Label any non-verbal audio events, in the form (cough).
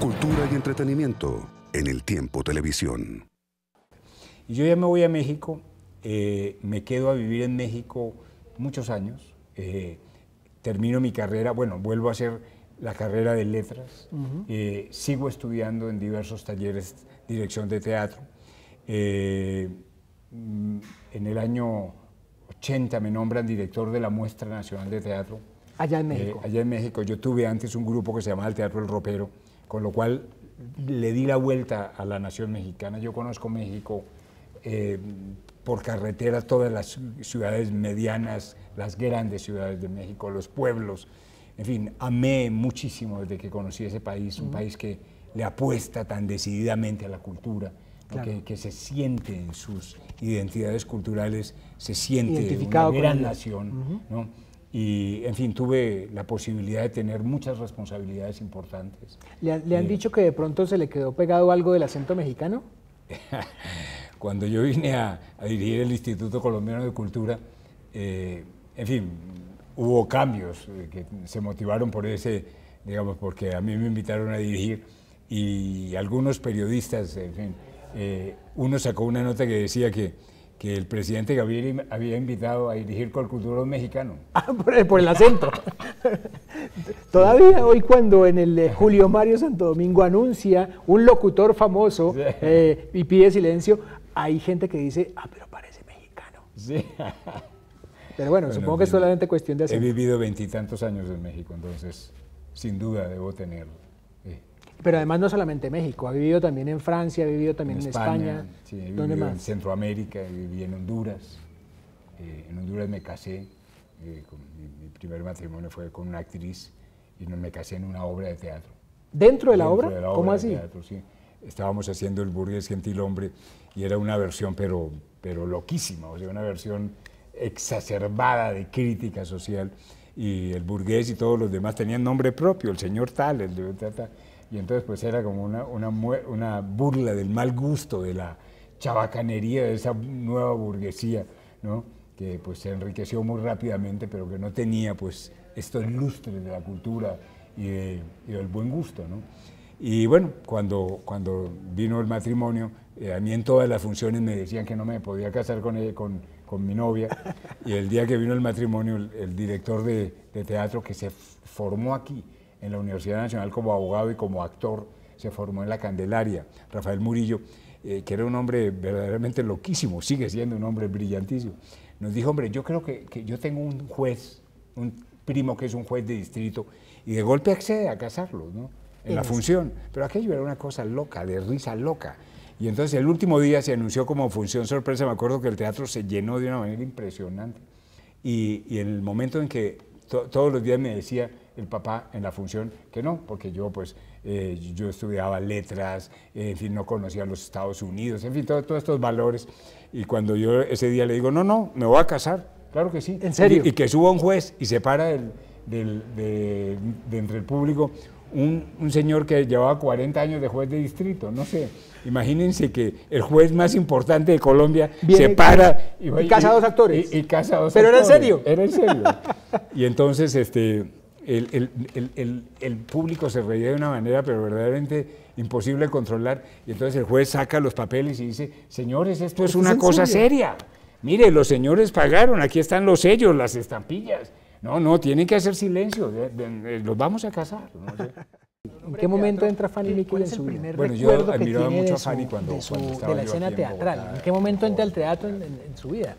Cultura y entretenimiento en el tiempo televisión. Yo ya me voy a México, eh, me quedo a vivir en México muchos años, eh, termino mi carrera, bueno, vuelvo a hacer la carrera de letras, eh, sigo estudiando en diversos talleres, dirección de teatro. en el año 80 me nombran director de la Muestra Nacional de Teatro. Allá en México. allá en México. Yo tuve antes un grupo que se llamaba el Teatro El Ropero con lo cual le di la vuelta a la nación mexicana. Yo conozco México eh, por carretera, todas las ciudades medianas, las grandes ciudades de México, los pueblos. En fin, amé muchísimo desde que conocí ese país, un país que le apuesta tan decididamente a la cultura, que, se siente en sus identidades culturales, se siente una gran nación y, en fin, tuve la posibilidad de tener muchas responsabilidades importantes. ¿Le, han, eh, dicho que de pronto se le quedó pegado algo del acento mexicano? (laughs) Cuando yo vine a, dirigir el Instituto Colombiano de Cultura, eh, en fin, hubo cambios eh, que se motivaron por ese, digamos, porque a mí me invitaron a dirigir y algunos periodistas, en fin, uno sacó una nota que decía que que el presidente Gabriel había invitado a dirigir Cultura Mexicano. (laughs) Ah, por el, por acento. (laughs) Todavía hoy cuando en el eh, Julio Mario Santo Domingo anuncia un locutor famoso eh, y pide silencio, hay gente que dice, ah, pero parece mexicano. Sí. (laughs) Pero bueno, supongo que es solamente cuestión de acento. He vivido veintitantos años en México, entonces sin duda debo tenerlo. Pero además no solamente México, ha vivido también en Francia, ha vivido también en, España. En he vivido En Centroamérica, viví en Honduras. Eh, en Honduras me casé, eh, mi, primer matrimonio fue con una actriz y me casé en una obra de teatro. ¿Dentro de la, obra? ¿Cómo así? Estábamos haciendo El burgués gentil hombre y era una versión pero, pero loquísima, o sea, una versión exacerbada de crítica social y el burgués y todos los demás tenían nombre propio, el señor tal, el de tal y entonces pues era como una, una, burla del mal gusto, de la chabacanería de esa nueva burguesía, ¿no? que pues se enriqueció muy rápidamente, pero que no tenía pues estos lustres de la cultura y, del buen gusto. ¿no? Y bueno, cuando, cuando vino el matrimonio, eh, a mí en todas las funciones me decían que no me podía casar con, con, mi novia. Y el día que vino el matrimonio, el, director de, teatro que se formó aquí, en la Universidad Nacional como abogado y como actor, se formó en la Candelaria, Rafael Murillo, eh, que era un hombre verdaderamente loquísimo, sigue siendo un hombre brillantísimo, nos dijo, hombre, yo creo que, yo tengo un juez, un primo que es un juez de distrito, y de golpe accede a casarlo, ¿no? En la función. Pero aquello era una cosa loca, de risa loca. Y entonces el último día se anunció como función sorpresa, me acuerdo que el teatro se llenó de una manera impresionante. Y, en el momento en que todos los días me decía, el papá en la función que no, porque yo pues eh, yo estudiaba letras, eh, en fin, no conocía los Estados Unidos, en fin, todos estos valores. Y cuando yo ese día le digo, no, no, me voy a casar, claro que sí. ¿En serio? Y, que suba un juez y se para del, de, entre el público un, señor que llevaba 40 años de juez de distrito, no sé. Imagínense que el juez más importante de Colombia se para y, casa dos actores. Y, casa a dos Pero era en serio. Era en serio. (laughs) y entonces, este, el, el, el, público se reía de una manera, pero verdaderamente imposible de controlar. Y entonces el juez saca los papeles y dice, señores, esto es una cosa seria. Mire, los señores pagaron, aquí están los sellos, las estampillas. No, no, tienen que hacer silencio, los vamos a casar. ¿En qué momento entra Fanny eh, Miquel en su vida? Bueno, yo admiraba mucho a Fanny cuando, de, la escena teatral. ¿En qué momento entra el teatro en su vida?